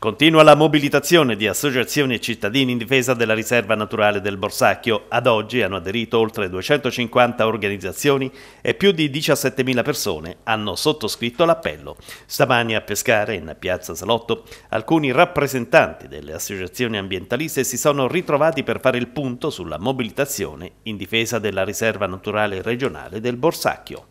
Continua la mobilitazione di associazioni e cittadini in difesa della riserva naturale del Borsacchio. Ad oggi hanno aderito oltre 250 organizzazioni e più di 17.000 persone hanno sottoscritto l'appello. Stamani a Pescara, in piazza Salotto, alcuni rappresentanti delle associazioni ambientaliste si sono ritrovati per fare il punto sulla mobilitazione in difesa della riserva naturale regionale del Borsacchio.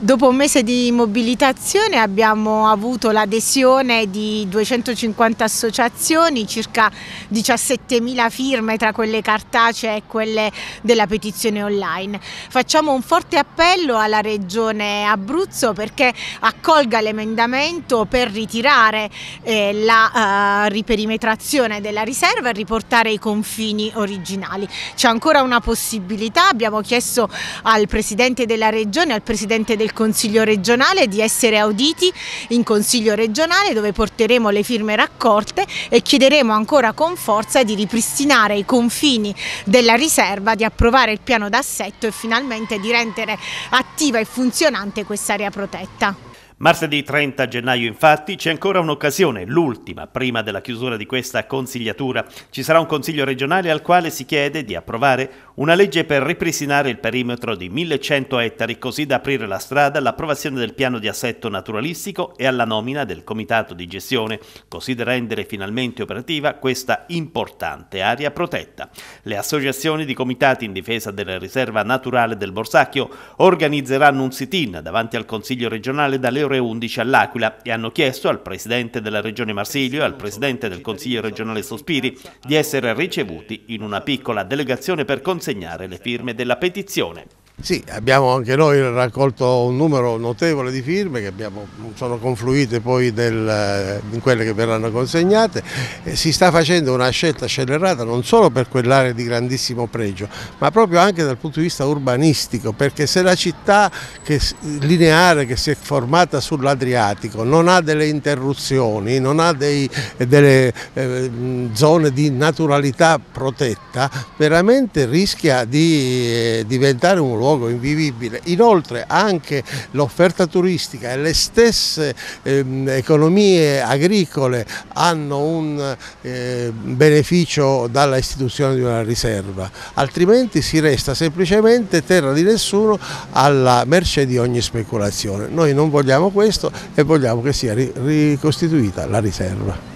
Dopo un mese di mobilitazione abbiamo avuto l'adesione di 250 associazioni, circa 17.000 firme tra quelle cartacee e quelle della petizione online. Facciamo un forte appello alla Regione Abruzzo perché accolga l'emendamento per ritirare eh, la eh, riperimetrazione della riserva e riportare i confini originali. C'è ancora una possibilità, abbiamo chiesto al Presidente della Regione, al Presidente Presidente del Consiglio regionale di essere auditi in Consiglio regionale dove porteremo le firme raccolte e chiederemo ancora con forza di ripristinare i confini della riserva, di approvare il piano d'assetto e finalmente di rendere attiva e funzionante quest'area protetta. Martedì 30 gennaio infatti c'è ancora un'occasione, l'ultima, prima della chiusura di questa consigliatura. Ci sarà un consiglio regionale al quale si chiede di approvare una legge per ripristinare il perimetro di 1100 ettari così da aprire la strada all'approvazione del piano di assetto naturalistico e alla nomina del comitato di gestione, così da rendere finalmente operativa questa importante area protetta. Le associazioni di comitati in difesa della riserva naturale del Borsacchio organizzeranno un sit-in davanti al Consiglio regionale dalle ore 11 all'Aquila e hanno chiesto al presidente della regione Marsiglio e al presidente del consiglio regionale Sospiri di essere ricevuti in una piccola delegazione per consegnare le firme della petizione. Sì, abbiamo anche noi raccolto un numero notevole di firme che abbiamo, sono confluite poi nel, in quelle che verranno consegnate. Eh, si sta facendo una scelta scellerata non solo per quell'area di grandissimo pregio, ma proprio anche dal punto di vista urbanistico, perché se la città che, lineare che si è formata sull'Adriatico non ha delle interruzioni, non ha dei, delle eh, zone di naturalità protetta, veramente rischia di eh, diventare un luogo luogo invivibile. Inoltre anche l'offerta turistica e le stesse ehm, economie agricole hanno un eh, beneficio dalla istituzione di una riserva, altrimenti si resta semplicemente terra di nessuno alla merce di ogni speculazione. Noi non vogliamo questo e vogliamo che sia ricostituita la riserva.